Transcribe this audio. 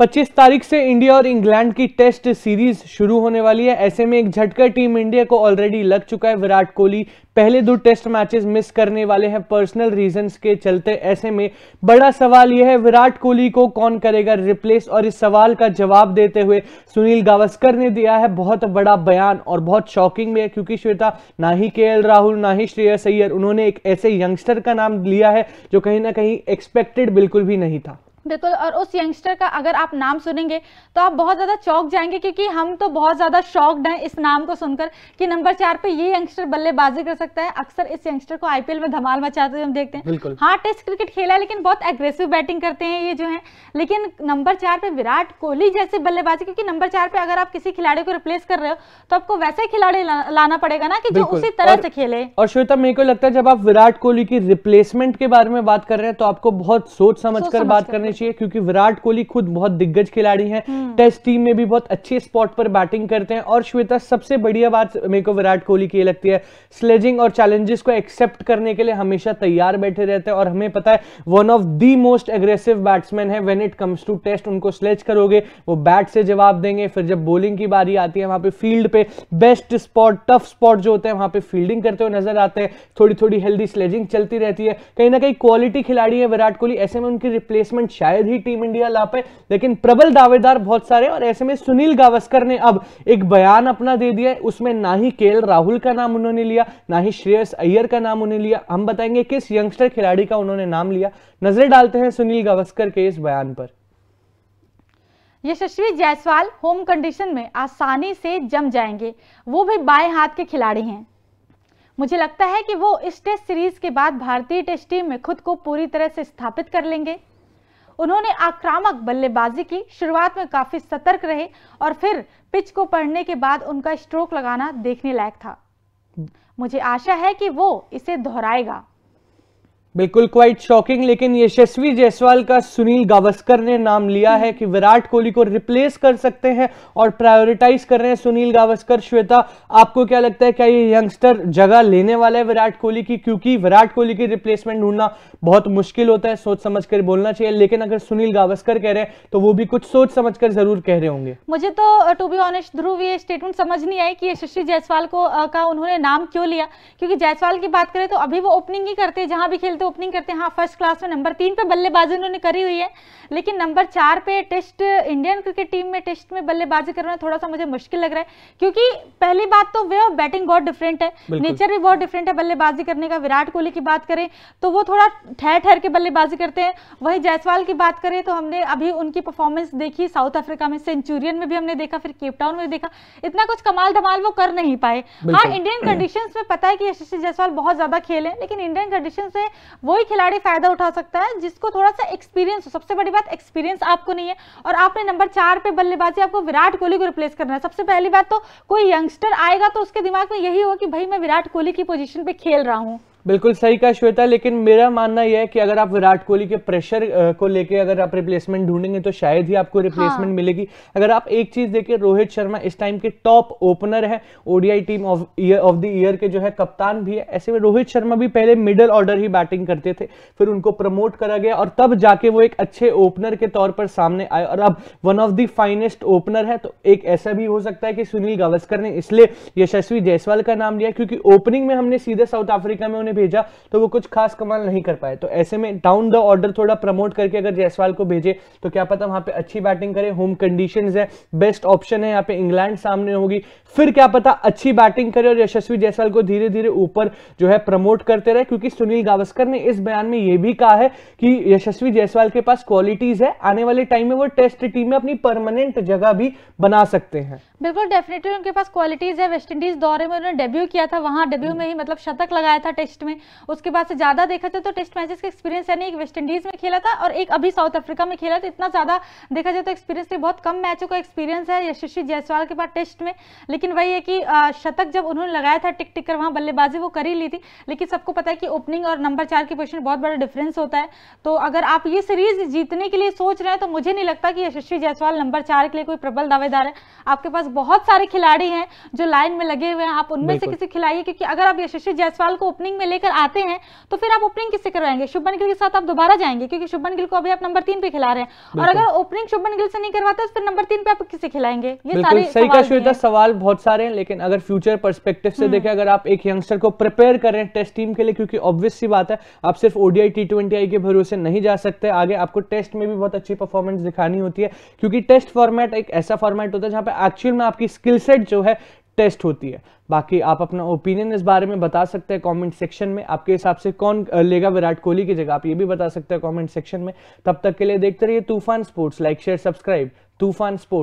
25 तारीख से इंडिया और इंग्लैंड की टेस्ट सीरीज शुरू होने वाली है ऐसे में एक झटका टीम इंडिया को ऑलरेडी लग चुका है विराट कोहली पहले दो टेस्ट मैचेस मिस करने वाले हैं पर्सनल रीजंस के चलते ऐसे में बड़ा सवाल यह है विराट कोहली को कौन करेगा रिप्लेस और इस सवाल का जवाब देते हुए सुनील गावस्कर ने दिया है बहुत बड़ा बयान और बहुत शॉकिंग भी है क्योंकि श्वेता ना ही के राहुल ना ही श्रेय सैयर उन्होंने एक ऐसे यंगस्टर का नाम लिया है जो कहीं ना कहीं एक्सपेक्टेड बिल्कुल भी नहीं था बिल्कुल और उस यंगस्टर का अगर आप नाम सुनेंगे तो आप बहुत ज़्यादा चौक जाएंगे क्योंकि हम तो बहुत ज़्यादा शॉक्ड हैं इस नाम को सुनकर कि नंबर चार पे ये यंगस्टर बल्लेबाजी कर सकता है अक्सर इस यंगस्टर को आईपीएल में धमाल मचाते हुए हम देखते हैं हाँ टेस्ट क्रिकेट खेला है लेकिन बहुत एग्रेसिव बैटिंग करते हैं ये जो है लेकिन नंबर चार पे विराट कोहली जैसे बल्लेबाजी क्योंकि नंबर चार पे अगर आप किसी खिलाड़ी को रिप्लेस कर रहे हो तो आपको वैसे खिलाड़ी लाना पड़ेगा ना कि जो उसी तरह से खेले और श्वेता मेरे को लगता है जब आप विराट कोहली की रिप्लेसमेंट के बारे में बात कर रहे हैं तो आपको बहुत सोच समझ कर बात करनी करने चाहिए क्योंकि विराट कोहली खुद बहुत दिग्गज खिलाड़ी हैं हम्म। टेस्ट टीम में भी बहुत अच्छे स्पॉट पर बैटिंग करते हैं और श्वेता सबसे बढ़िया बात मेरे को विराट कोहली की लगती है स्लेजिंग और चैलेंजेस को एक्सेप्ट करने के लिए हमेशा तैयार बैठे रहते हैं और हमें पता है one of the most aggressive batsman है when it comes to test उनको स्लेज करोगे वो बैट से जवाब देंगे फिर जब बॉलिंग की बारी आती है वहां पे फील्ड पे बेस्ट स्पॉट टफ स्पॉट जो होते हैं वहां पे फील्डिंग करते हुए नजर आते हैं थोड़ी थोड़ी हेल्दी स्लेजिंग चलती रहती है कहीं ना कहीं क्वालिटी खिलाड़ी है विराट कोहली ऐसे में उनकी रिप्लेसमेंट शायद ही टीम इंडिया ला पाए लेकिन प्रबल दावेदार बहुत सारे और ऐसे में सुनील गावस्कर ने अब एक बयान अपना दे दिया है उसमें ना ही के राहुल का नाम उन्होंने लिया ना ही श्रेयस अय्यर का नाम उन्होंने लिया हम बताएंगे किस यंगस्टर खिलाड़ी का उन्होंने नाम लिया नजर डालते हैं सुनील गावस्कर के इस बयान पर यशस्वी जायसवाल होम कंडीशन में आसानी से जम जाएंगे वो भी बाएं हाथ के खिलाड़ी हैं मुझे लगता है कि वो इस टेस्ट सीरीज के बाद भारतीय टेस्ट टीम में खुद को पूरी तरह से स्थापित कर लेंगे उन्होंने आक्रामक बल्लेबाजी की शुरुआत में काफ़ी सतर्क रहे और फिर पिच को पढ़ने के बाद उनका स्ट्रोक लगाना देखने लायक था मुझे आशा है कि वो इसे दोहराएगा बिल्कुल क्वाइट शॉकिंग लेकिन यशस्वी जायसवाल का सुनील गावस्कर ने नाम लिया है कि विराट कोहली को रिप्लेस कर सकते हैं और प्रायोरिटाइज कर रहे हैं सुनील गावस्कर श्वेता आपको क्या लगता है क्या ये यंगस्टर जगह लेने वाला है विराट कोहली की क्योंकि विराट कोहली की रिप्लेसमेंट ढूंढना बहुत मुश्किल होता है सोच समझ कर बोलना चाहिए लेकिन अगर सुनील गावस्कर कह रहे हैं तो वो भी कुछ सोच समझ कर जरूर कह रहे होंगे मुझे तो टू बी ऑनेस्ट ध्रुव ये स्टेटमेंट समझ नहीं आई कि यशस्वी जायसवाल को का उन्होंने नाम क्यों लिया क्योंकि जायसवाल की बात करें तो अभी वो ओपनिंग ही करते हैं जहां भी खेलते तो ओपनिंग करते हैं हाँ फर्स्ट क्लास में नंबर तीन पे बल्लेबाजी उन्होंने करी हुई है लेकिन नंबर चार पे टेस्ट इंडियन क्रिकेट टीम में टेस्ट में बल्लेबाजी करना थोड़ा सा मुझे मुश्किल लग रहा है क्योंकि पहली बात तो वे बैटिंग बहुत डिफरेंट है नेचर भी बहुत डिफरेंट है बल्लेबाजी करने का विराट कोहली की बात करें तो वो थोड़ा ठहर ठहर के बल्लेबाजी करते हैं वही जायसवाल की बात करें तो हमने अभी उनकी परफॉर्मेंस देखी साउथ अफ्रीका में सेंचुरियन में भी हमने देखा फिर केपटाउन में देखा इतना कुछ कमाल धमाल वो कर नहीं पाए हाँ इंडियन कंडीशन में पता है कि यशस्वी जायसवाल बहुत ज्यादा खेले लेकिन इंडियन कंडीशन से वही खिलाड़ी फ़ायदा उठा सकता है जिसको थोड़ा सा एक्सपीरियंस हो सबसे बड़ी बात एक्सपीरियंस आपको नहीं है और आपने नंबर चार पे बल्लेबाजी आपको विराट कोहली को रिप्लेस करना है सबसे पहली बात तो कोई यंगस्टर आएगा तो उसके दिमाग में यही होगा कि भाई मैं विराट कोहली की पोजिशन पर खेल रहा हूँ बिल्कुल सही कहा श्वेता लेकिन मेरा मानना यह है कि अगर आप विराट कोहली के प्रेशर को लेके अगर आप रिप्लेसमेंट ढूंढेंगे तो शायद ही आपको रिप्लेसमेंट हाँ। मिलेगी अगर आप एक चीज देखिए रोहित शर्मा इस टाइम के टॉप ओपनर है ODI team of year of the year के जो है कप्तान भी है ऐसे में रोहित शर्मा भी पहले मिडल ऑर्डर ही बैटिंग करते थे फिर उनको प्रमोट करा गया और तब जाके वो एक अच्छे ओपनर के तौर पर सामने आए और अब one of the finest opener है तो एक ऐसा भी हो सकता है कि सुनील गावस्कर ने इसलिए यशस्वी जायसवाल का नाम लिया क्योंकि ओपनिंग में हमने सीधे साउथ अफ्रीका में उन्हें ने भेजा तो वो कुछ खास कमाल नहीं कर पाए तो ऐसे में डाउन द ऑर्डर थोड़ा प्रमोट करके अगर जयसवाल को भेजे तो क्या पता वहां पे अच्छी बैटिंग करे होम कंडीशन है बेस्ट ऑप्शन है यहाँ पे इंग्लैंड सामने होगी फिर क्या पता अच्छी बैटिंग करे और यशस्वी जयसवाल को धीरे धीरे ऊपर जो है प्रमोट करते रहे क्योंकि सुनील गावस्कर ने इस बयान में यह भी कहा है कि यशस्वी जयसवाल के पास क्वालिटीज है आने वाले टाइम में वो टेस्ट टीम में अपनी परमानेंट जगह भी बना सकते हैं बिल्कुल डेफिनेटली उनके पास क्वालिटीज है वेस्ट इंडीज दौरे में उन्होंने डेब्यू किया था वहां डेब्यू में ही मतलब शतक लगाया था टेस्ट टेस्ट में उसके बाद से ज़्यादा देखा जाए तो टेस्ट मैचेस का एक्सपीरियंस यानी एक वेस्ट इंडीज में खेला था और एक अभी साउथ अफ्रीका में खेला था इतना ज़्यादा देखा जाए तो एक्सपीरियंस नहीं बहुत कम मैचों का एक्सपीरियंस है यशस्वी जायसवाल के पास टेस्ट में लेकिन वही है कि शतक जब उन्होंने लगाया था टिक टिक वहां बल्लेबाजी वो कर ही ली थी लेकिन सबको पता है कि ओपनिंग और नंबर चार की पोजिशन बहुत बड़ा डिफरेंस होता है तो अगर आप ये सीरीज जीतने के लिए सोच रहे हैं तो मुझे नहीं लगता कि यशस्वी जायसवाल नंबर चार के लिए कोई प्रबल दावेदार है आपके पास बहुत सारे खिलाड़ी हैं जो लाइन में लगे हुए हैं आप उनमें से किसी खिलाड़ी क्योंकि अगर आप यशस्वी जायसवाल को ओपनिंग में लेकर आते हैं तो फिर आप ओपनिंग किससे करवाएंगे शुभमन गिल के साथ आप दोबारा जाएंगे क्योंकि शुभमन गिल को अभी आप नंबर तीन पे खिला रहे हैं और अगर ओपनिंग शुभमन गिल से नहीं करवाते तो फिर नंबर तीन पे आप किसे खिलाएंगे सही का श्वेता सवाल बहुत सारे हैं लेकिन अगर फ्यूचर परस्पेक्टिव से हम्म। देखें अगर आप एक यंगस्टर को प्रिपेयर करें टेस्ट टीम के लिए क्योंकि ऑब्वियस सी बात है आप सिर्फ ओडीआई टी ट्वेंटी के भरोसे नहीं जा सकते आगे आपको टेस्ट में भी बहुत अच्छी परफॉर्मेंस दिखानी होती है क्योंकि टेस्ट फॉर्मेट एक ऐसा फॉर्मेट होता है जहां पे एक्चुअल में आपकी स्किल सेट जो है टेस्ट होती है बाकी आप अपना ओपिनियन इस बारे में बता सकते हैं कमेंट सेक्शन में आपके हिसाब से कौन लेगा विराट कोहली की जगह आप ये भी बता सकते हैं कमेंट सेक्शन में तब तक के लिए देखते रहिए Toofan sports like share subscribe Toofan sports